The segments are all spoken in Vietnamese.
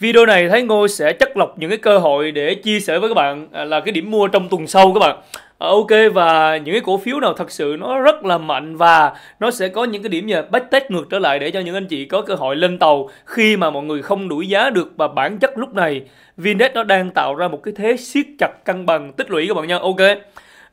Video này thấy Ngô sẽ chất lọc những cái cơ hội để chia sẻ với các bạn à, là cái điểm mua trong tuần sau các bạn. À, ok và những cái cổ phiếu nào thật sự nó rất là mạnh và nó sẽ có những cái điểm như backtest ngược trở lại để cho những anh chị có cơ hội lên tàu khi mà mọi người không đuổi giá được và bản chất lúc này VNDAX nó đang tạo ra một cái thế siết chặt cân bằng tích lũy các bạn nha. Ok.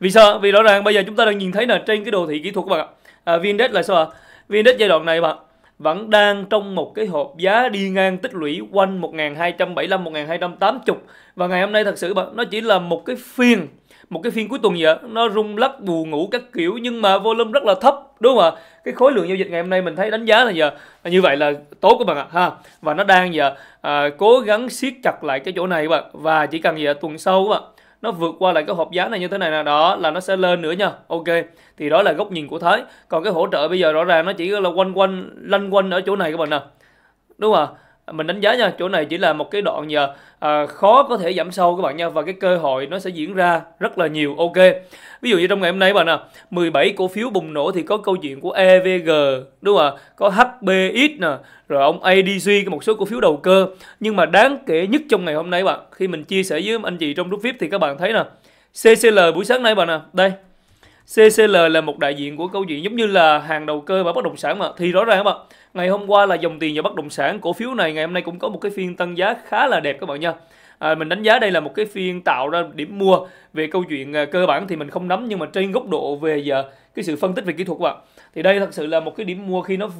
Vì sao? Vì rõ ràng bây giờ chúng ta đang nhìn thấy là trên cái đồ thị kỹ thuật các bạn ạ. À, VNDAX là sao ạ? À? VNDAX giai đoạn này bạn vẫn đang trong một cái hộp giá đi ngang tích lũy quanh 1275 1280 và ngày hôm nay thật sự nó chỉ là một cái phiên một cái phiên cuối tuần vậy nó rung lắc bù ngủ các kiểu nhưng mà volume rất là thấp đúng không ạ cái khối lượng giao dịch ngày hôm nay mình thấy đánh giá là giờ như vậy là tốt các bạn ạ ha và nó đang giờ à, cố gắng siết chặt lại cái chỗ này các bạn và chỉ cần giờ tuần sau các bạn nó vượt qua lại cái hộp giá này như thế này nè đó là nó sẽ lên nữa nha ok thì đó là góc nhìn của thái còn cái hỗ trợ bây giờ rõ ràng nó chỉ là quanh quanh lanh quanh ở chỗ này các bạn nè đúng không mình đánh giá nha chỗ này chỉ là một cái đoạn giờ à, khó có thể giảm sâu các bạn nha và cái cơ hội nó sẽ diễn ra rất là nhiều ok ví dụ như trong ngày hôm nay bạn nè 17 cổ phiếu bùng nổ thì có câu chuyện của EVG đúng không ạ có HBX nè rồi ông ADG một số cổ phiếu đầu cơ nhưng mà đáng kể nhất trong ngày hôm nay bạn khi mình chia sẻ với anh chị trong group VIP thì các bạn thấy nè CCL buổi sáng nay bạn nè đây CCL là một đại diện của câu chuyện giống như là hàng đầu cơ và bất động sản mà thì rõ ràng các bạn Ngày hôm qua là dòng tiền vào bất động sản, cổ phiếu này ngày hôm nay cũng có một cái phiên tăng giá khá là đẹp các bạn nha. À, mình đánh giá đây là một cái phiên tạo ra điểm mua về câu chuyện à, cơ bản thì mình không nắm nhưng mà trên góc độ về à, cái sự phân tích về kỹ thuật các bạn thì đây thật sự là một cái điểm mua khi nó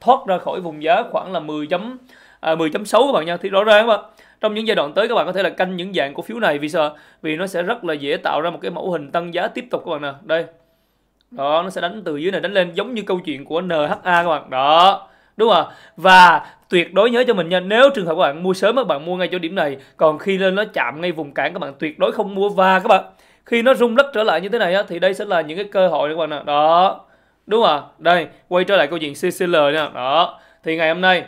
thoát ra khỏi vùng giá khoảng là 10 chấm à, 10.6 các bạn nha thì rõ ràng các bạn trong những giai đoạn tới các bạn có thể là canh những dạng cổ phiếu này vì sao vì nó sẽ rất là dễ tạo ra một cái mẫu hình tăng giá tiếp tục các bạn nè đây đó nó sẽ đánh từ dưới này đánh lên giống như câu chuyện của NHA các bạn đó đúng không và tuyệt đối nhớ cho mình nha nếu trường hợp các bạn mua sớm các bạn mua ngay chỗ điểm này còn khi lên nó chạm ngay vùng cản các bạn tuyệt đối không mua và các bạn khi nó rung lấp trở lại như thế này á, thì đây sẽ là những cái cơ hội các bạn ạ đó đúng không đây quay trở lại câu chuyện CCL nha đó thì ngày hôm nay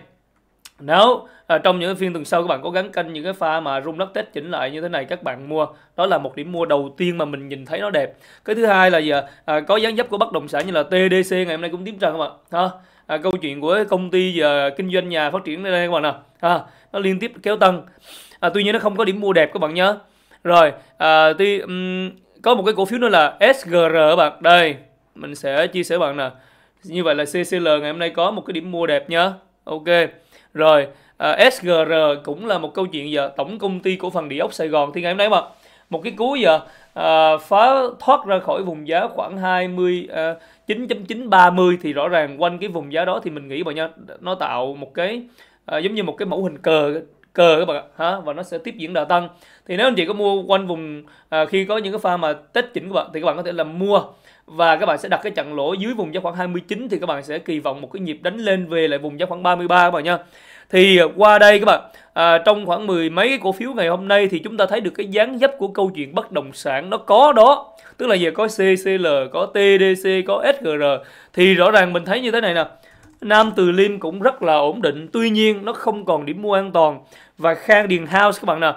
nếu à, trong những phiên tuần sau các bạn cố gắng canh những cái pha mà rung đất test chỉnh lại như thế này các bạn mua đó là một điểm mua đầu tiên mà mình nhìn thấy nó đẹp cái thứ hai là giờ à, có dáng dấp của bất động sản như là TDC ngày hôm nay cũng tiến trần các bạn ha à, câu chuyện của công ty giờ à, kinh doanh nhà phát triển đây các bạn nè ha nó liên tiếp kéo tăng à, tuy nhiên nó không có điểm mua đẹp các bạn nhớ rồi à, tuy um, có một cái cổ phiếu nữa là SGR các bạn đây mình sẽ chia sẻ bạn nè như vậy là CCL ngày hôm nay có một cái điểm mua đẹp nhớ ok rồi, uh, ờ, SGR cũng là một câu chuyện giờ Tổng công ty cổ phần địa ốc Sài Gòn thì ngày hôm nay mà một cái cú giờ uh, phá thoát ra khỏi vùng giá khoảng 20 uh, 9.930 thì rõ ràng quanh cái vùng giá đó thì mình nghĩ bọn nha nó tạo một cái uh, giống như một cái mẫu hình cờ cờ các bạn ha và nó sẽ tiếp diễn đà tăng thì nếu anh chị có mua quanh vùng à, khi có những cái pha mà tết chỉnh các bạn thì các bạn có thể là mua và các bạn sẽ đặt cái chặn lỗ dưới vùng giá khoảng 29 thì các bạn sẽ kỳ vọng một cái nhịp đánh lên về lại vùng giá khoảng 33 các bạn nha thì à, qua đây các bạn à, trong khoảng mười mấy cổ phiếu ngày hôm nay thì chúng ta thấy được cái dáng dấp của câu chuyện bất động sản nó có đó tức là giờ có CCL có TDC có SGR thì rõ ràng mình thấy như thế này nè Nam Từ Liêm cũng rất là ổn định Tuy nhiên nó không còn điểm mua an toàn Và Khang Điền House các bạn nè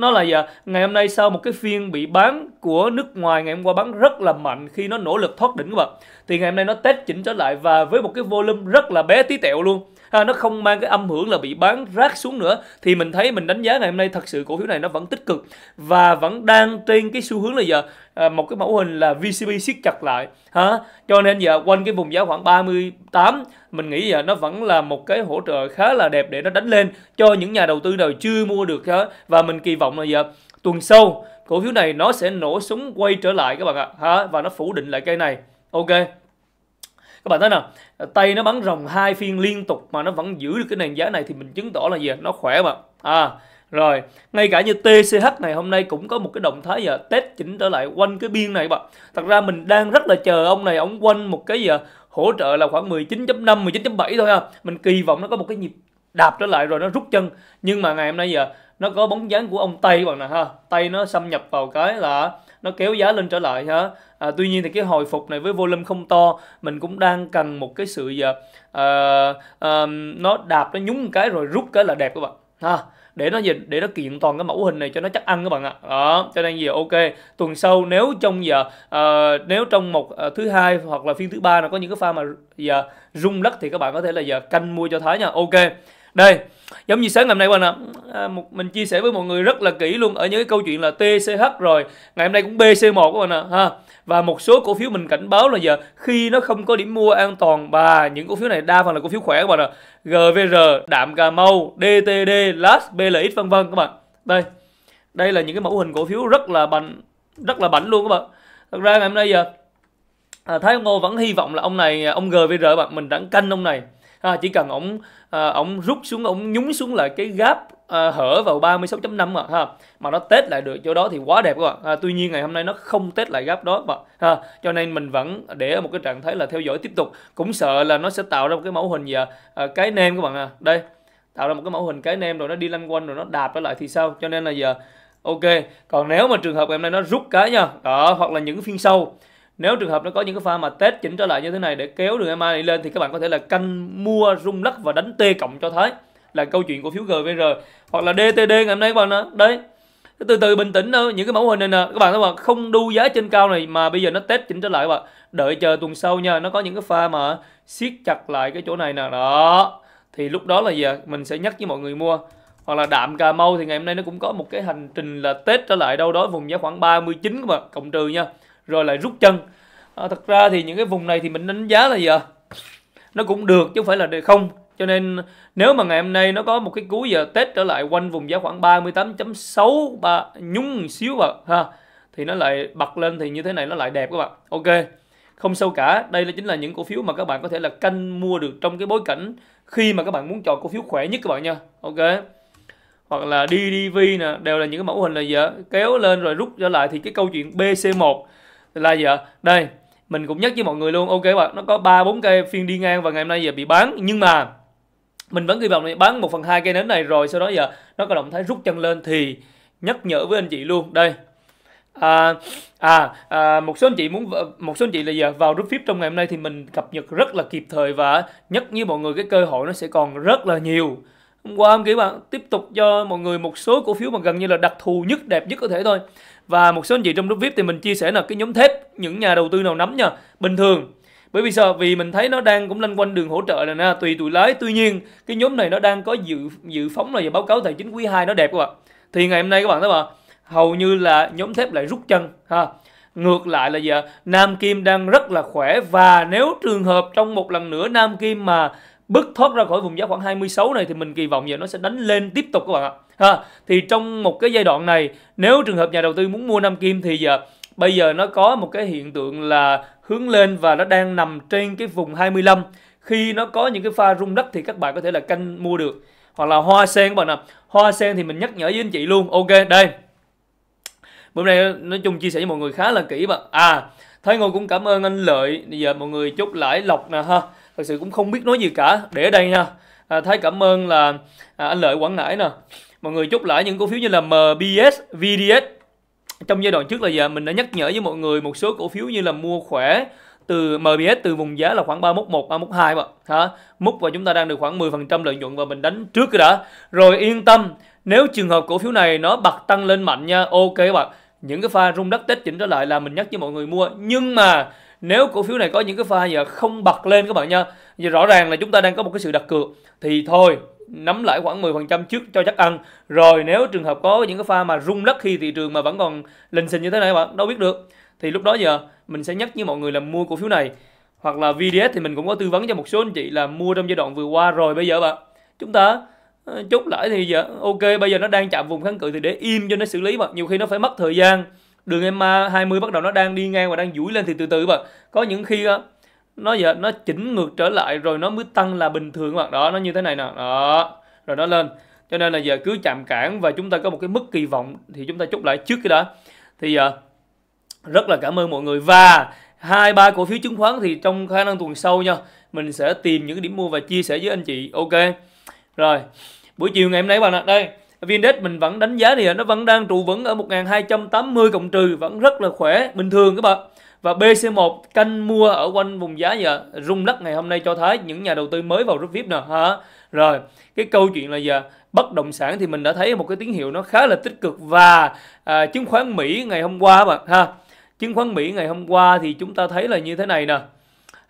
nó là giờ dạ, ngày hôm nay sau một cái phiên bị bán của nước ngoài ngày hôm qua bán rất là mạnh khi nó nỗ lực thoát đỉnh các bạn thì ngày hôm nay nó test chỉnh trở lại và với một cái volume rất là bé tí tẹo luôn ha, nó không mang cái âm hưởng là bị bán rác xuống nữa thì mình thấy mình đánh giá ngày hôm nay thật sự cổ phiếu này nó vẫn tích cực và vẫn đang trên cái xu hướng là giờ dạ, à, một cái mẫu hình là VCB siết chặt lại ha cho nên giờ dạ, quanh cái vùng giá khoảng 38 mình nghĩ giờ nó vẫn là một cái hỗ trợ khá là đẹp để nó đánh lên cho những nhà đầu tư nào chưa mua được và mình kỳ vọng là giờ tuần sau cổ phiếu này nó sẽ nổ súng quay trở lại các bạn ạ ha và nó phủ định lại cây này ok các bạn thấy nào tay nó bắn rồng hai phiên liên tục mà nó vẫn giữ được cái nền giá này thì mình chứng tỏ là gì nó khỏe mà à rồi ngay cả như TCH này hôm nay cũng có một cái động thái giờ test chỉnh trở lại quanh cái biên này các bạn thật ra mình đang rất là chờ ông này ông quanh một cái giờ hỗ trợ là khoảng 19.5 19.7 thôi ha mình kỳ vọng nó có một cái nhịp đạp trở lại rồi nó rút chân nhưng mà ngày hôm nay giờ nó có bóng dáng của ông tây bằng nè ha tây nó xâm nhập vào cái là nó kéo giá lên trở lại ha à, tuy nhiên thì cái hồi phục này với volume không to mình cũng đang cần một cái sự giờ uh, uh, nó đạp nó nhúng một cái rồi rút cái là đẹp các bạn ha để nó gì để nó kiện toàn cái mẫu hình này cho nó chắc ăn các bạn ạ đó cho nên gì ok tuần sau nếu trong giờ uh, nếu trong một uh, thứ hai hoặc là phiên thứ ba nó có những cái pha mà giờ rung lắc thì các bạn có thể là giờ canh mua cho thái nha ok đây giống như sáng ngày hôm nay bạn ạ à, một mình chia sẻ với mọi người rất là kỹ luôn ở những cái câu chuyện là tch rồi ngày hôm nay cũng bc 1 các bạn ạ ha và một số cổ phiếu mình cảnh báo là giờ khi nó không có điểm mua an toàn và những cổ phiếu này đa phần là cổ phiếu khỏe các bạn ạ GVR Đạm Cà Mau DTD LAS BLX vân vân các bạn đây đây là những cái mẫu hình cổ phiếu rất là bảnh rất là bảnh luôn các bạn thật ra ngày hôm nay giờ à, Thái Ngô vẫn hy vọng là ông này ông GVR bạn mình đã canh ông này à, chỉ cần ông à, ông rút xuống ông nhúng xuống lại cái gáp à, hở vào 36.5 mà ha mà nó test lại được chỗ đó thì quá đẹp các bạn à, tuy nhiên ngày hôm nay nó không test lại gap đó mà ha cho nên mình vẫn để ở một cái trạng thái là theo dõi tiếp tục cũng sợ là nó sẽ tạo ra một cái mẫu hình gì à, à cái nem các bạn à đây tạo ra một cái mẫu hình cái nem rồi nó đi lanh quanh rồi nó đạp trở lại thì sao cho nên là giờ ok còn nếu mà trường hợp ngày hôm nay nó rút cái nha đó hoặc là những phiên sâu, nếu trường hợp nó có những cái pha mà test chỉnh trở lại như thế này để kéo đường EMA lên thì các bạn có thể là canh mua rung lắc và đánh T cộng cho Thái là câu chuyện cổ phiếu GVR hoặc là DTD ngày hôm nay các bạn đó đấy từ từ bình tĩnh thôi những cái mẫu hình này nè các bạn thấy mà không đu giá trên cao này mà bây giờ nó test chỉnh trở lại các bạn đợi chờ tuần sau nha nó có những cái pha mà siết chặt lại cái chỗ này nè đó thì lúc đó là gì mình sẽ nhắc với mọi người mua hoặc là đạm cà mau thì ngày hôm nay nó cũng có một cái hành trình là test trở lại đâu đó vùng giá khoảng 39 các bạn cộng trừ nha rồi lại rút chân à, thật ra thì những cái vùng này thì mình đánh giá là gì à? nó cũng được chứ không phải là không cho nên nếu mà ngày hôm nay nó có một cái cú giờ Tết trở lại quanh vùng giá khoảng 38.6 ba nhúng xíu vào ha thì nó lại bật lên thì như thế này nó lại đẹp các bạn. Ok. Không sâu cả, đây là chính là những cổ phiếu mà các bạn có thể là canh mua được trong cái bối cảnh khi mà các bạn muốn chọn cổ phiếu khỏe nhất các bạn nha. Ok. Hoặc là DDV nè, đều là những cái mẫu hình là gì ạ? Kéo lên rồi rút trở lại thì cái câu chuyện BC1 là gì ạ? Đây, mình cũng nhắc với mọi người luôn ok bạn nó có ba bốn cây phiên đi ngang và ngày hôm nay giờ bị bán nhưng mà mình vẫn kỳ vọng là bán 1 phần 2 cây nến này rồi sau đó giờ nó có động thái rút chân lên thì nhắc nhở với anh chị luôn đây à, à, à một số anh chị muốn một số anh chị là giờ vào rút VIP trong ngày hôm nay thì mình cập nhật rất là kịp thời và nhắc như mọi người cái cơ hội nó sẽ còn rất là nhiều hôm qua em kỹ bạn tiếp tục cho mọi người một số cổ phiếu mà gần như là đặc thù nhất đẹp nhất có thể thôi và một số anh chị trong rút VIP thì mình chia sẻ là cái nhóm thép những nhà đầu tư nào nắm nha bình thường bởi vì sao vì mình thấy nó đang cũng lên quanh đường hỗ trợ là nè tùy tuổi lái tuy nhiên cái nhóm này nó đang có dự dự phóng là báo cáo tài chính quý 2 nó đẹp các bạn thì ngày hôm nay các bạn thấy mà hầu như là nhóm thép lại rút chân ha ngược lại là giờ Nam Kim đang rất là khỏe và nếu trường hợp trong một lần nữa Nam Kim mà bứt thoát ra khỏi vùng giá khoảng 26 này thì mình kỳ vọng giờ nó sẽ đánh lên tiếp tục các bạn ạ. Ha, thì trong một cái giai đoạn này nếu trường hợp nhà đầu tư muốn mua Nam Kim thì giờ bây giờ nó có một cái hiện tượng là hướng lên và nó đang nằm trên cái vùng 25 khi nó có những cái pha rung đất thì các bạn có thể là canh mua được hoặc là hoa sen các bạn ạ hoa sen thì mình nhắc nhở với anh chị luôn ok đây bữa nay nói chung chia sẻ với mọi người khá là kỹ và à thấy ngồi cũng cảm ơn anh Lợi bây giờ mọi người chúc lãi lọc nè ha thật sự cũng không biết nói gì cả để ở đây nha à, Thái cảm ơn là à, anh Lợi Quảng Ngãi nè mọi người chúc lãi những cổ phiếu như là MBS, VDS trong giai đoạn trước là giờ dạ, mình đã nhắc nhở với mọi người một số cổ phiếu như là mua khỏe từ MBS từ vùng giá là khoảng 311 312 ạ. Hả? Múc và chúng ta đang được khoảng 10% lợi nhuận và mình đánh trước cái đã. Rồi yên tâm, nếu trường hợp cổ phiếu này nó bật tăng lên mạnh nha, ok các bạn. Những cái pha rung đất tết chỉnh trở lại là mình nhắc với mọi người mua. Nhưng mà nếu cổ phiếu này có những cái pha giờ không bật lên các bạn nha, giờ rõ ràng là chúng ta đang có một cái sự đặt cược thì thôi nắm lãi khoảng 10% trước cho chắc ăn rồi nếu trường hợp có những cái pha mà rung lắc khi thị trường mà vẫn còn lình xình như thế này bạn đâu biết được thì lúc đó giờ mình sẽ nhắc như mọi người là mua cổ phiếu này hoặc là VDS thì mình cũng có tư vấn cho một số anh chị là mua trong giai đoạn vừa qua rồi bây giờ bạn chúng ta ờ, chốt lãi thì giờ ok bây giờ nó đang chạm vùng kháng cự thì để im cho nó xử lý bạn nhiều khi nó phải mất thời gian đường EMA 20 bắt đầu nó đang đi ngang và đang duỗi lên thì từ từ bạn có những khi nó giờ nó chỉnh ngược trở lại rồi nó mới tăng là bình thường các bạn đó nó như thế này nè đó rồi nó lên cho nên là giờ cứ chạm cản và chúng ta có một cái mức kỳ vọng thì chúng ta chốt lại trước cái đó thì giờ rất là cảm ơn mọi người và hai ba cổ phiếu chứng khoán thì trong khả năng tuần sau nha mình sẽ tìm những cái điểm mua và chia sẻ với anh chị ok rồi buổi chiều ngày hôm nay các bạn ạ đây VNDAX mình vẫn đánh giá thì nó vẫn đang trụ vững ở 1280 cộng trừ vẫn rất là khỏe bình thường các bạn và BC1 canh mua ở quanh vùng giá giờ rung lắc ngày hôm nay cho thấy những nhà đầu tư mới vào rút VIP nè hả rồi cái câu chuyện là giờ bất động sản thì mình đã thấy một cái tín hiệu nó khá là tích cực và à, chứng khoán Mỹ ngày hôm qua bạn ha chứng khoán Mỹ ngày hôm qua thì chúng ta thấy là như thế này nè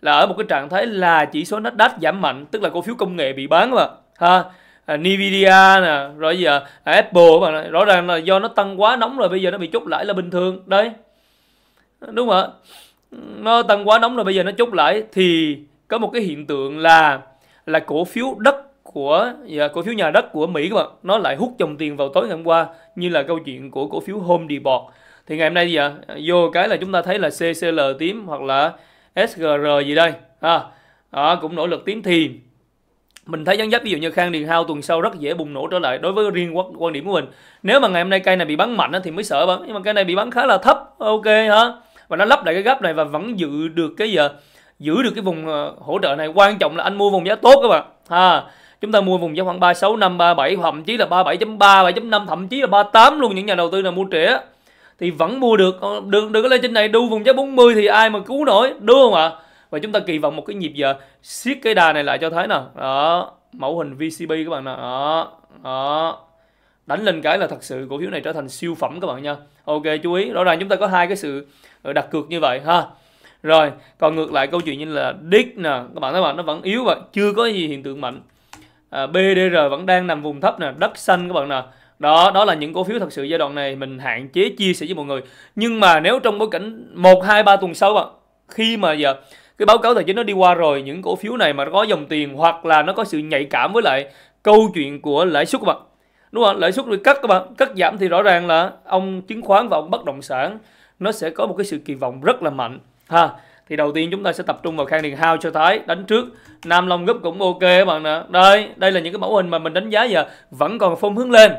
là ở một cái trạng thái là chỉ số Nasdaq giảm mạnh tức là cổ phiếu công nghệ bị bán mà ha À, Nvidia nè rồi giờ à, Apple bạn rõ ràng là do nó tăng quá nóng rồi bây giờ nó bị chốt lại là bình thường đấy đúng không ạ nó tăng quá nóng rồi bây giờ nó chốt lại thì có một cái hiện tượng là là cổ phiếu đất của dạ, cổ phiếu nhà đất của Mỹ các bạn nó lại hút dòng tiền vào tối ngày hôm qua như là câu chuyện của cổ phiếu Home Depot thì ngày hôm nay dạ, vô cái là chúng ta thấy là CCL tím hoặc là SGR gì đây ha à, à, cũng nỗ lực tím thì mình thấy gián dấp ví dụ như Khang Điền Hao tuần sau rất dễ bùng nổ trở lại đối với riêng quan điểm của mình nếu mà ngày hôm nay cây này bị bắn mạnh thì mới sợ bắn nhưng mà cây này bị bắn khá là thấp ok hả và nó lấp lại cái gấp này và vẫn giữ được cái giờ giữ được cái vùng ờ, hỗ trợ này quan trọng là anh mua vùng giá tốt các bạn ha chúng ta mua vùng giá khoảng 365 bảy thậm chí là 37.3 7.5 thậm chí là 38 luôn những nhà đầu tư nào mua trẻ thì vẫn mua được ờ, đừng đừng lên trên này đu vùng giá 40 thì ai mà cứu nổi đúng không ạ à? và chúng ta kỳ vọng một cái nhịp giờ siết cái đà này lại cho thấy nè đó mẫu hình VCB các bạn nè đó đó đánh lên cái là thật sự cổ phiếu này trở thành siêu phẩm các bạn nha ok chú ý rõ ràng chúng ta có hai cái sự ờ, đặt cược như vậy ha rồi còn ngược lại câu chuyện như là đích nè các bạn thấy bạn nó vẫn yếu và chưa có gì hiện tượng mạnh à, BDR vẫn đang nằm vùng thấp nè đất xanh các bạn nè đó đó là những cổ phiếu thật sự giai đoạn này mình hạn chế chia sẻ với mọi người nhưng mà nếu trong bối cảnh một hai ba tuần sau bạn khi mà giờ cái báo cáo tài chính nó đi qua rồi những cổ phiếu này mà có dòng tiền hoặc là nó có sự nhạy cảm với lại câu chuyện của lãi suất các bạn đúng không lãi suất được cắt các bạn cắt giảm thì rõ ràng là ông chứng khoán và ông bất động sản nó sẽ có một cái sự kỳ vọng rất là mạnh ha thì đầu tiên chúng ta sẽ tập trung vào khang điền hao cho thái đánh trước nam long gấp cũng ok các bạn nè đây đây là những cái mẫu hình mà mình đánh giá giờ vẫn còn phong hướng lên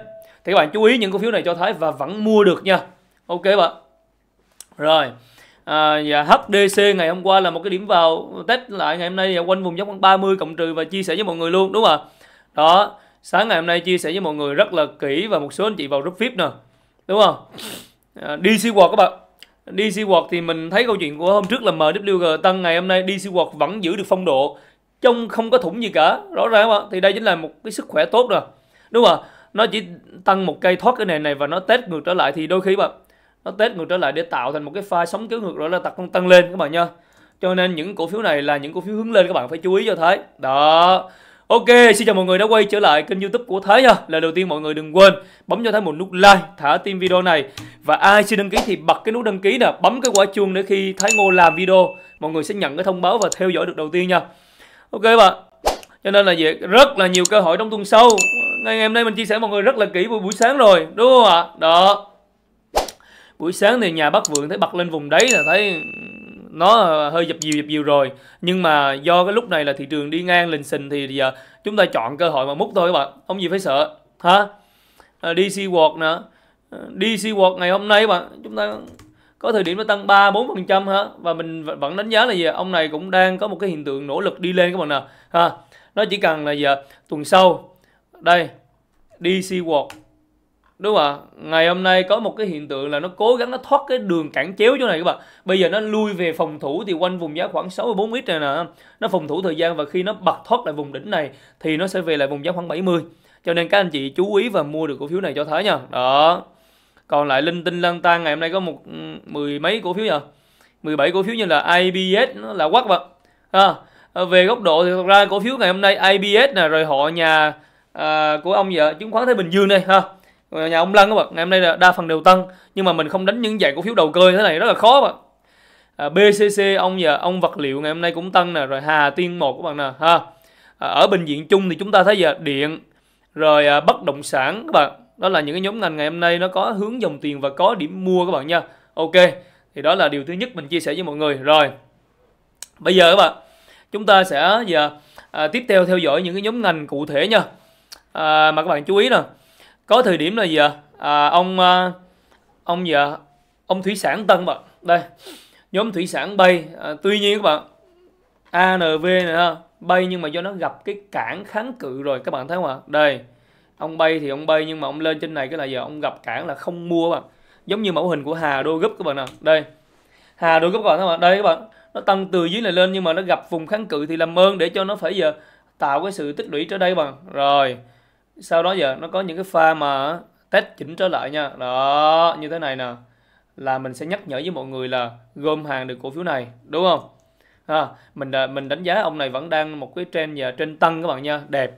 thì các bạn chú ý những cổ phiếu này cho thái và vẫn mua được nha ok bạn rồi À, và dạ, HDC ngày hôm qua là một cái điểm vào test lại ngày hôm nay là dạ, quanh vùng dốc 30 cộng trừ và chia sẻ với mọi người luôn đúng không ạ? Đó, sáng ngày hôm nay chia sẻ với mọi người rất là kỹ và một số anh chị vào group VIP nè. Đúng không? À, DC quạt các bạn. DC quạt thì mình thấy câu chuyện của hôm trước là MWG tăng ngày hôm nay DC quạt vẫn giữ được phong độ trong không có thủng gì cả, rõ ràng không ạ? Thì đây chính là một cái sức khỏe tốt rồi. Đúng không Nó chỉ tăng một cây thoát cái nền này và nó test ngược trở lại thì đôi khi bạn nó test ngược trở lại để tạo thành một cái pha sóng kéo ngược rồi là tập con tăng lên các bạn nha cho nên những cổ phiếu này là những cổ phiếu hướng lên các bạn phải chú ý cho thấy đó Ok, xin chào mọi người đã quay trở lại kênh youtube của Thái nha Là đầu tiên mọi người đừng quên bấm cho Thái một nút like, thả tim video này Và ai chưa đăng ký thì bật cái nút đăng ký nè, bấm cái quả chuông để khi Thái Ngô làm video Mọi người sẽ nhận cái thông báo và theo dõi được đầu tiên nha Ok bạn Cho nên là việc rất là nhiều cơ hội trong tuần sau Ngày hôm nay mình chia sẻ mọi người rất là kỹ buổi buổi sáng rồi Đúng không ạ? Đó buổi sáng thì nhà bác vượng thấy bật lên vùng đấy là thấy nó hơi dập dìu dập dìu rồi nhưng mà do cái lúc này là thị trường đi ngang lình xình thì giờ à, chúng ta chọn cơ hội mà múc thôi các bạn không gì phải sợ hả à, DC World nữa à, DC World ngày hôm nay các bạn chúng ta có thời điểm nó tăng 3 4 phần trăm hả và mình vẫn đánh giá là gì ông này cũng đang có một cái hiện tượng nỗ lực đi lên các bạn nè ha nó chỉ cần là giờ tuần sau đây DC World đúng không ạ ngày hôm nay có một cái hiện tượng là nó cố gắng nó thoát cái đường cản chéo chỗ này các bạn bây giờ nó lui về phòng thủ thì quanh vùng giá khoảng 64 x này nè nó phòng thủ thời gian và khi nó bật thoát lại vùng đỉnh này thì nó sẽ về lại vùng giá khoảng 70 cho nên các anh chị chú ý và mua được cổ phiếu này cho Thái nha đó còn lại linh tinh lăng tan ngày hôm nay có một ừ, mười mấy cổ phiếu nha 17 cổ phiếu như là IBS nó là quắc vậy à, về góc độ thì thật ra cổ phiếu ngày hôm nay IBS nè rồi họ nhà à, của ông vợ chứng khoán Thái Bình Dương đây ha Ờ, nhà ông Lân các bạn ngày hôm nay là đa phần đều tăng nhưng mà mình không đánh những dạng cổ phiếu đầu cơ như thế này rất là khó các bạn à, BCC ông giờ ông vật liệu ngày hôm nay cũng tăng nè rồi Hà Tiên một các bạn nè ha à, ở bệnh viện chung thì chúng ta thấy giờ điện rồi à, bất động sản các bạn đó là những cái nhóm ngành ngày hôm nay nó có hướng dòng tiền và có điểm mua các bạn nha ok thì đó là điều thứ nhất mình chia sẻ với mọi người rồi bây giờ các bạn chúng ta sẽ giờ à, tiếp theo theo dõi những cái nhóm ngành cụ thể nha à, mà các bạn chú ý nè có thời điểm là gì ạ à, ông à, ông giờ ạ ông thủy sản tân bạn đây nhóm thủy sản bay à, tuy nhiên các bạn ANV này ha bay nhưng mà do nó gặp cái cản kháng cự rồi các bạn thấy không ạ đây ông bay thì ông bay nhưng mà ông lên trên này cái là giờ ông gặp cản là không mua các bạn giống như mẫu hình của Hà Đô Gấp các bạn nè đây Hà Đô Gấp các bạn thấy không ạ đây các bạn nó tăng từ dưới này lên nhưng mà nó gặp vùng kháng cự thì làm ơn để cho nó phải giờ tạo cái sự tích lũy trở đây bằng rồi sau đó giờ nó có những cái pha mà test chỉnh trở lại nha đó như thế này nè là mình sẽ nhắc nhở với mọi người là gom hàng được cổ phiếu này đúng không ha mình mình đánh giá ông này vẫn đang một cái trend và trên tăng các bạn nha đẹp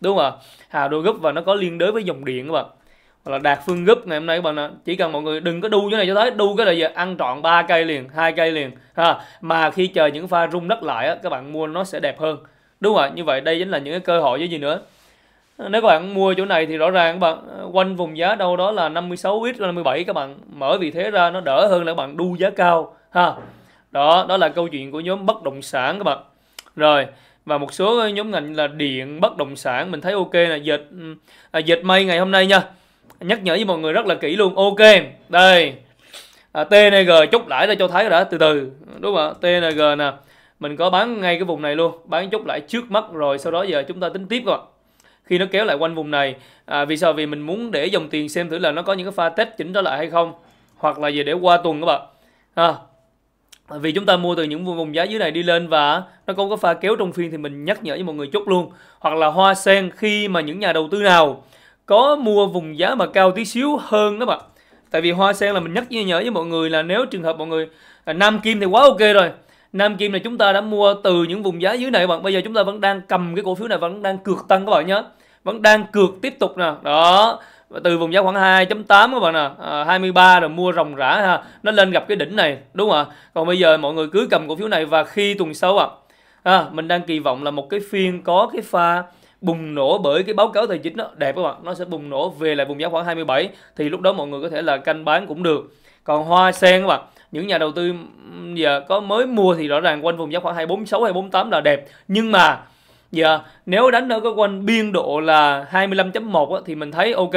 đúng không ạ hà đô gấp và nó có liên đới với dòng điện các bạn hoặc là đạt phương gấp ngày hôm nay các bạn ạ chỉ cần mọi người đừng có đu cái này cho tới đu cái là giờ ăn trọn ba cây liền hai cây liền ha mà khi chờ những pha rung đất lại á, các bạn mua nó sẽ đẹp hơn đúng không ạ như vậy đây chính là những cái cơ hội với gì nữa nếu các bạn mua chỗ này thì rõ ràng các bạn ờ, quanh vùng giá đâu đó là 56 x 57 các bạn mở vì thế ra nó đỡ hơn là các bạn đu giá cao ha đó đó là câu chuyện của nhóm bất động sản các bạn rồi và một số nhóm ngành là điện bất động sản mình thấy ok là dệt à, dệt mây ngày hôm nay nha nhắc nhở với mọi người rất là kỹ luôn ok đây à, TNG chốt lãi ra cho thấy đã từ từ đúng không ạ TNG nè mình có bán ngay cái vùng này luôn bán chốt lãi trước mắt rồi sau đó giờ chúng ta tính tiếp các bạn khi nó kéo lại quanh vùng này à, vì sao vì mình muốn để dòng tiền xem thử là nó có những cái pha test chỉnh trở lại hay không hoặc là gì để qua tuần các bạn à, vì chúng ta mua từ những vùng giá dưới này đi lên và nó không có pha kéo trong phiên thì mình nhắc nhở với mọi người chút luôn hoặc là hoa sen khi mà những nhà đầu tư nào có mua vùng giá mà cao tí xíu hơn đó bạn tại vì hoa sen là mình nhắc nhở với mọi người là nếu trường hợp mọi người à, nam kim thì quá ok rồi Nam Kim là chúng ta đã mua từ những vùng giá dưới này các bạn. Bây giờ chúng ta vẫn đang cầm cái cổ phiếu này vẫn đang cược tăng các bạn nhé vẫn đang cược tiếp tục nè đó và từ vùng giá khoảng 2.8 các bạn nè, à, 23 rồi mua rồng rã ha, nó lên gặp cái đỉnh này, đúng không ạ? Còn bây giờ mọi người cứ cầm cổ phiếu này và khi tuần sau ạ, à, à, mình đang kỳ vọng là một cái phiên có cái pha bùng nổ bởi cái báo cáo tài chính đó, đẹp các bạn, nó sẽ bùng nổ về lại vùng giá khoảng 27 thì lúc đó mọi người có thể là canh bán cũng được. Còn hoa sen các bạn, những nhà đầu tư giờ ừ, dạ, có mới mua thì rõ ràng quanh vùng giá khoảng 246 248 là đẹp, nhưng mà Dạ, nếu đánh ở cái quanh biên độ là 25.1 thì mình thấy ok.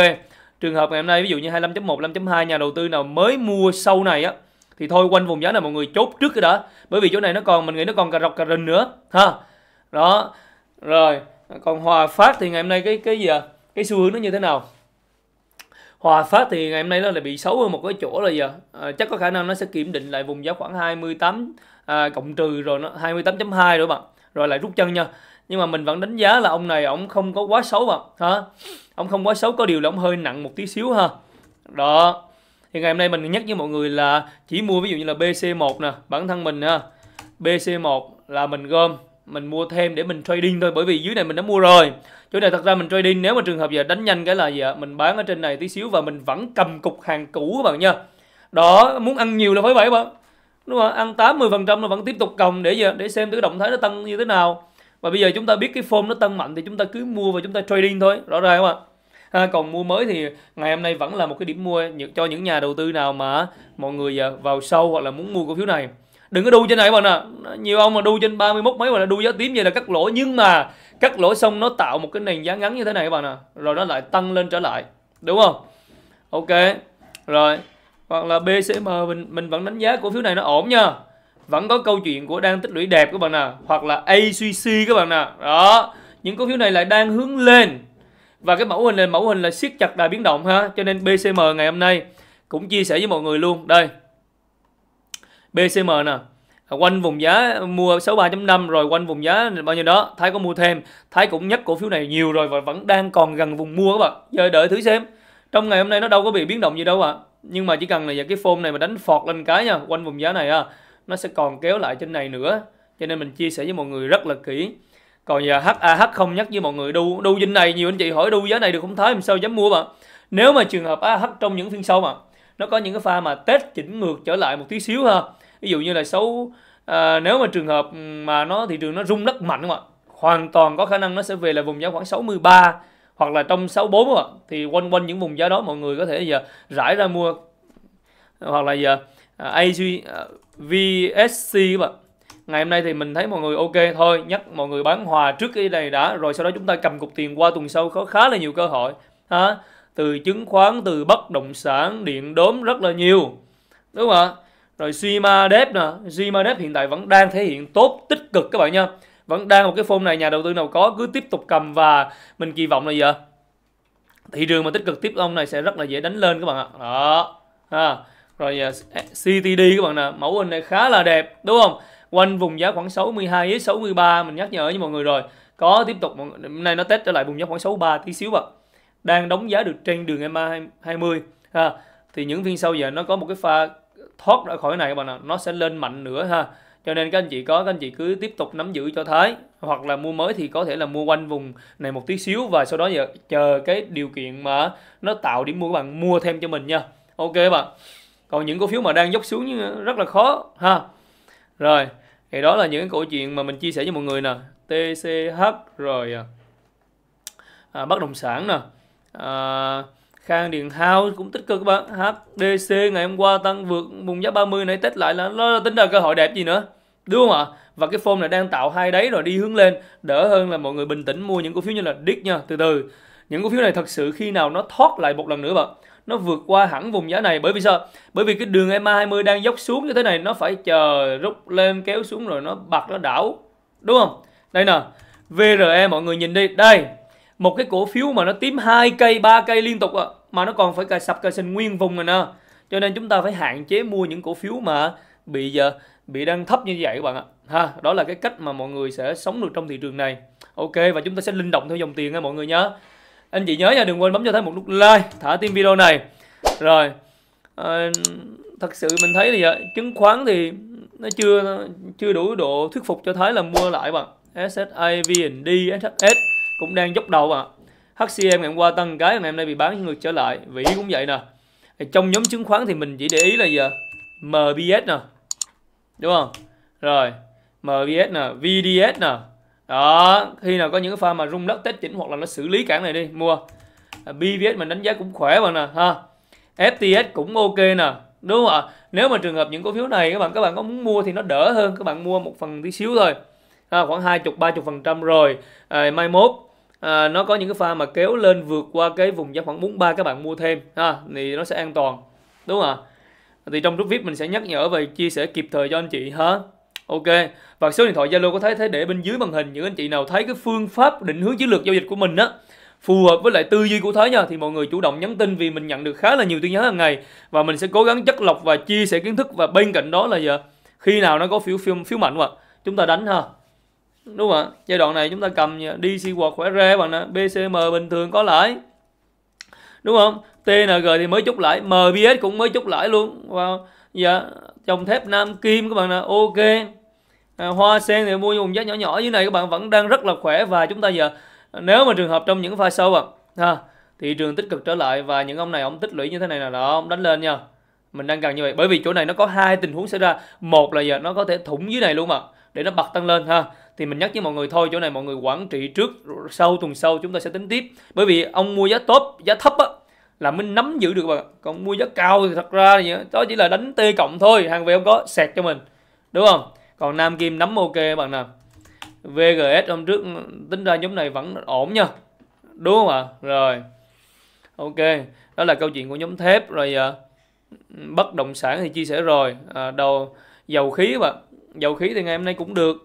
Trường hợp ngày hôm nay ví dụ như 25.1, 5.2 nhà đầu tư nào mới mua sau này á thì thôi quanh vùng giá này mọi người chốt trước cái đó. Bởi vì chỗ này nó còn mình nghĩ nó còn cà rọc cà rình nữa ha. Đó. Rồi, còn Hòa Phát thì ngày hôm nay cái cái gì à? Cái xu hướng nó như thế nào? Hòa Phát thì ngày hôm nay nó lại bị xấu hơn một cái chỗ rồi giờ à, chắc có khả năng nó sẽ kiểm định lại vùng giá khoảng 28 à, cộng trừ rồi nó 28.2 rồi bạn rồi lại rút chân nha nhưng mà mình vẫn đánh giá là ông này ông không có quá xấu mà hả ông không quá xấu có điều là ông hơi nặng một tí xíu ha đó thì ngày hôm nay mình nhắc với mọi người là chỉ mua ví dụ như là BC1 nè bản thân mình ha BC1 là mình gom mình mua thêm để mình trading thôi bởi vì dưới này mình đã mua rồi chỗ này thật ra mình trading nếu mà trường hợp giờ đánh nhanh cái là gì ạ mình bán ở trên này tí xíu và mình vẫn cầm cục hàng cũ các bạn nha đó muốn ăn nhiều là phải vậy bạn đúng không ăn 80% là vẫn tiếp tục cầm để gì để xem cái động thái nó tăng như thế nào và bây giờ chúng ta biết cái form nó tăng mạnh thì chúng ta cứ mua và chúng ta trading thôi rõ ràng không ạ ha, còn mua mới thì ngày hôm nay vẫn là một cái điểm mua cho những nhà đầu tư nào mà mọi người à, vào sâu hoặc là muốn mua cổ phiếu này đừng có đu trên này bạn ạ à. nhiều ông mà đu trên 31 mấy mà đu giá tím vậy là cắt lỗ nhưng mà cắt lỗ xong nó tạo một cái nền giá ngắn như thế này các bạn ạ à. rồi nó lại tăng lên trở lại đúng không ok rồi hoặc là bcm mình mình vẫn đánh giá cổ phiếu này nó ổn nha vẫn có câu chuyện của đang tích lũy đẹp các bạn nè hoặc là ACC các bạn nè đó những cổ phiếu này lại đang hướng lên và cái mẫu hình này mẫu hình là siết chặt đà biến động ha cho nên BCM ngày hôm nay cũng chia sẻ với mọi người luôn đây BCM nè à, quanh vùng giá mua 63.5 rồi quanh vùng giá bao nhiêu đó Thái có mua thêm Thái cũng nhắc cổ phiếu này nhiều rồi và vẫn đang còn gần vùng mua các bạn giờ đợi thử xem trong ngày hôm nay nó đâu có bị biến động gì đâu ạ à. nhưng mà chỉ cần là cái form này mà đánh phọt lên cái nha quanh vùng giá này à, nó sẽ còn kéo lại trên này nữa cho nên mình chia sẻ với mọi người rất là kỹ còn giờ HAH không nhắc với mọi người đu đu dinh này nhiều anh chị hỏi đu giá này được không thái làm sao dám mua mà nếu mà trường hợp AH trong những phiên sau mà nó có những cái pha mà test chỉnh ngược trở lại một tí xíu ha ví dụ như là xấu à, nếu mà trường hợp ừ, mà nó thị trường nó rung rất mạnh không ạ hoàn toàn có khả năng nó sẽ về là vùng giá khoảng 63 hoặc là trong 64 không ạ thì quanh quanh những vùng giá đó mọi người có thể giờ rải ra mua hoặc là giờ uh, à, AG à, VSC các bạn Ngày hôm nay thì mình thấy mọi người ok thôi Nhắc mọi người bán hòa trước cái này đã Rồi sau đó chúng ta cầm cục tiền qua tuần sau có khá là nhiều cơ hội ha Từ chứng khoán, từ bất động sản, điện đốm rất là nhiều Đúng không ạ? Rồi Zimadep nè Zimadep hiện tại vẫn đang thể hiện tốt, tích cực các bạn nha Vẫn đang một cái phone này nhà đầu tư nào có cứ tiếp tục cầm Và mình kỳ vọng là gì ạ? Thị trường mà tích cực tiếp ông này sẽ rất là dễ đánh lên các bạn ạ Đó ha rồi à, CTD các bạn nè mẫu hình này khá là đẹp đúng không quanh vùng giá khoảng 62 đến 63 mình nhắc nhở với mọi người rồi có tiếp tục hôm nay nó test trở lại vùng giá khoảng 63 tí xíu bạn đang đóng giá được trên đường EMA 20 ha thì những phiên sau giờ nó có một cái pha thoát ra khỏi này các bạn nè nó sẽ lên mạnh nữa ha cho nên các anh chị có các anh chị cứ tiếp tục nắm giữ cho thái hoặc là mua mới thì có thể là mua quanh vùng này một tí xíu và sau đó giờ chờ cái điều kiện mà nó tạo điểm mua các bạn mua thêm cho mình nha ok các bạn còn những cổ phiếu mà đang dốc xuống rất là khó ha rồi thì đó là những cái câu chuyện mà mình chia sẻ cho mọi người nè TCH rồi à, à, bất động sản nè à, Khang Điền House cũng tích cực các bạn HDC ngày hôm qua tăng vượt vùng giá 30 nãy tết lại là nó tính là cơ hội đẹp gì nữa đúng không ạ và cái form này đang tạo hai đáy rồi đi hướng lên đỡ hơn là mọi người bình tĩnh mua những cổ phiếu như là DIC nha từ từ những cổ phiếu này thật sự khi nào nó thoát lại một lần nữa bạn nó vượt qua hẳn vùng giá này bởi vì sao bởi vì cái đường EMA 20 đang dốc xuống như thế này nó phải chờ rút lên kéo xuống rồi nó bật nó đảo đúng không đây nè VRE mọi người nhìn đi đây một cái cổ phiếu mà nó tím hai cây ba cây liên tục mà nó còn phải cài sập cài sinh nguyên vùng rồi nè cho nên chúng ta phải hạn chế mua những cổ phiếu mà bị giờ bị đang thấp như vậy các bạn ạ ha đó là cái cách mà mọi người sẽ sống được trong thị trường này ok và chúng ta sẽ linh động theo dòng tiền nha mọi người nhớ anh chị nhớ nha đừng quên bấm cho thấy một nút like thả tim video này rồi à, thật sự mình thấy thì ờ, chứng khoán thì nó chưa chưa đủ độ thuyết phục cho thấy là mua lại bạn SSA, VND, SHS cũng đang dốc đầu bạn HCM ngày hôm qua tăng cái ngày hôm nay bị bán ngược trở lại vĩ cũng vậy nè trong nhóm chứng khoán thì mình chỉ để ý là giờ MBS nè đúng không rồi MBS nè VDS nè đó khi nào có những cái pha mà rung lắc tết chỉnh hoặc là nó xử lý cản này đi mua à, BVS mình đánh giá cũng khỏe bạn nè ha FTS cũng ok nè đúng không ạ nếu mà trường hợp những cổ phiếu này các bạn các bạn có muốn mua thì nó đỡ hơn các bạn mua một phần tí xíu thôi à, khoảng ba chục phần trăm rồi à, mai mốt à, nó có những cái pha mà kéo lên vượt qua cái vùng giá khoảng 43 các bạn mua thêm ha thì nó sẽ an toàn đúng không ạ thì trong lúc viết mình sẽ nhắc nhở về chia sẻ kịp thời cho anh chị ha Ok, và số điện thoại Zalo có thấy thế để bên dưới màn hình những anh chị nào thấy cái phương pháp định hướng chiến lược giao dịch của mình á phù hợp với lại tư duy của Thái nha thì mọi người chủ động nhắn tin vì mình nhận được khá là nhiều tin nhắn hàng ngày và mình sẽ cố gắng chất lọc và chia sẻ kiến thức và bên cạnh đó là giờ khi nào nó có phiếu phiếu, phiếu mạnh quá, chúng ta đánh ha đúng không ạ giai đoạn này chúng ta cầm DC hoặc khỏe re bằng nè BCM bình thường có lãi đúng không TNG thì mới chút lãi MBS cũng mới chút lãi luôn và dạ dòng thép Nam Kim các bạn nè ok À, hoa sen thì mua dùng giá nhỏ nhỏ như này các bạn vẫn đang rất là khỏe và chúng ta giờ nếu mà trường hợp trong những pha sâu à, ha, thị trường tích cực trở lại và những ông này ông tích lũy như thế này là đó ông đánh lên nha mình đang cần như vậy bởi vì chỗ này nó có hai tình huống xảy ra một là giờ nó có thể thủng dưới này luôn mà để nó bật tăng lên ha thì mình nhắc với mọi người thôi chỗ này mọi người quản trị trước sau tuần sau chúng ta sẽ tính tiếp bởi vì ông mua giá tốt giá thấp á là mình nắm giữ được bạn còn mua giá cao thì thật ra thì đó chỉ là đánh t cộng thôi hàng về không có sẹt cho mình đúng không còn nam kim nắm ok bạn nào vgs hôm trước tính ra nhóm này vẫn ổn nha đúng không ạ rồi ok đó là câu chuyện của nhóm thép rồi à, bất động sản thì chia sẻ rồi à, đầu dầu khí bạn dầu khí thì ngày hôm nay cũng được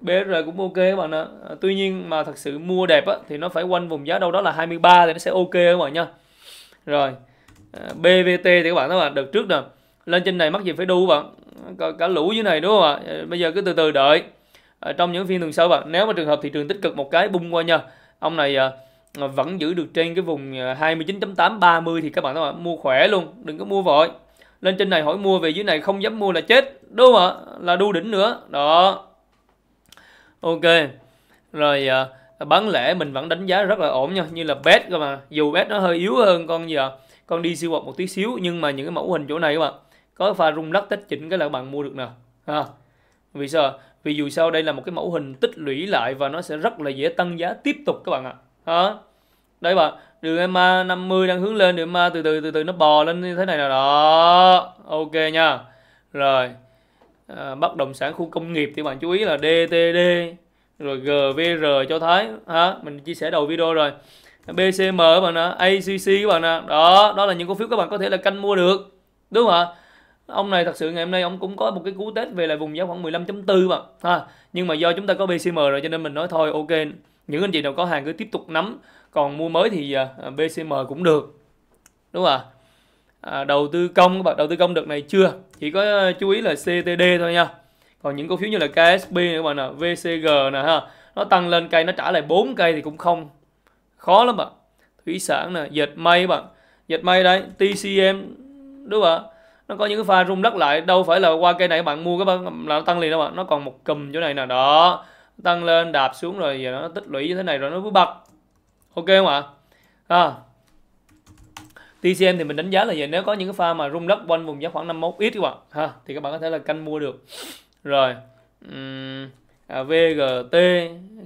BR cũng ok các bạn ạ à, tuy nhiên mà thật sự mua đẹp á, thì nó phải quanh vùng giá đâu đó là 23 thì nó sẽ ok các bạn nha rồi à, BVT thì các bạn đó là được trước nè lên trên này mắc gì phải đu bạn cả, cả lũ dưới này đúng không ạ ờ, bây giờ cứ từ từ đợi à, trong những phiên tuần sau bạn nếu mà trường hợp thị trường tích cực một cái bung qua nha ông này à, vẫn giữ được trên cái vùng 29.8 30 thì các bạn các bạn mua khỏe luôn đừng có mua vội lên trên này hỏi mua về dưới này không dám mua là chết đúng không ạ là đu đỉnh nữa đó ok rồi à, bán lẻ mình vẫn đánh giá rất là ổn nha như là bet cơ mà dù bet nó hơi yếu hơn con gì ạ à? con đi siêu một tí xíu nhưng mà những cái mẫu hình chỗ này các bạn có pha rung lắc tách chỉnh cái là bạn mua được nè ha vì sao vì dù sao đây là một cái mẫu hình tích lũy lại và nó sẽ rất là dễ tăng giá tiếp tục các bạn ạ à. đấy bạn đường EMA 50 đang hướng lên đường ma từ từ từ từ nó bò lên như thế này nào đó ok nha rồi à, bất động sản khu công nghiệp thì bạn chú ý là DTD rồi GVR cho thấy ha mình chia sẻ đầu video rồi BCM các bạn ạ ACC các bạn ạ đó đó là những cổ phiếu các bạn có thể là canh mua được đúng không ạ ông này thật sự ngày hôm nay ông cũng có một cái cú test về là vùng giá khoảng 15.4 mà ha nhưng mà do chúng ta có BCM rồi cho nên mình nói thôi ok những anh chị nào có hàng cứ tiếp tục nắm còn mua mới thì BCM à, cũng được đúng không ạ à, đầu tư công các bạn đầu tư công đợt này chưa chỉ có à, chú ý là CTD thôi nha còn những cổ phiếu như là KSB này các bạn nè VCG nè ha nó tăng lên cây nó trả lại 4 cây thì cũng không khó lắm bạn thủy sản nè dệt may bạn dệt may đấy TCM đúng không ạ nó có những cái pha rung đất lại đâu phải là qua cây này các bạn mua cái bạn là nó tăng liền đâu ạ nó còn một cùm chỗ này nè đó tăng lên đạp xuống rồi giờ nó tích lũy như thế này rồi nó cứ bật ok không ạ à. TCM thì mình đánh giá là vậy nếu có những cái pha mà rung đất quanh vùng giá khoảng 51 ít các bạn ha thì các bạn có thể là canh mua được rồi uhm, à, VGT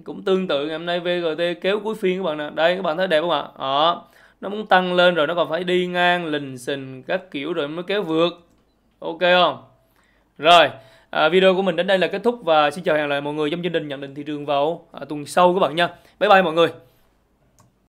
cũng tương tự ngày hôm nay VGT kéo cuối phiên các bạn nè đây các bạn thấy đẹp không ạ đó nó muốn tăng lên rồi nó còn phải đi ngang lình xình các kiểu rồi mới kéo vượt ok không rồi à, video của mình đến đây là kết thúc và xin chào hẹn lại mọi người trong chương trình nhận định thị trường vào à, tuần sau các bạn nha bye bye mọi người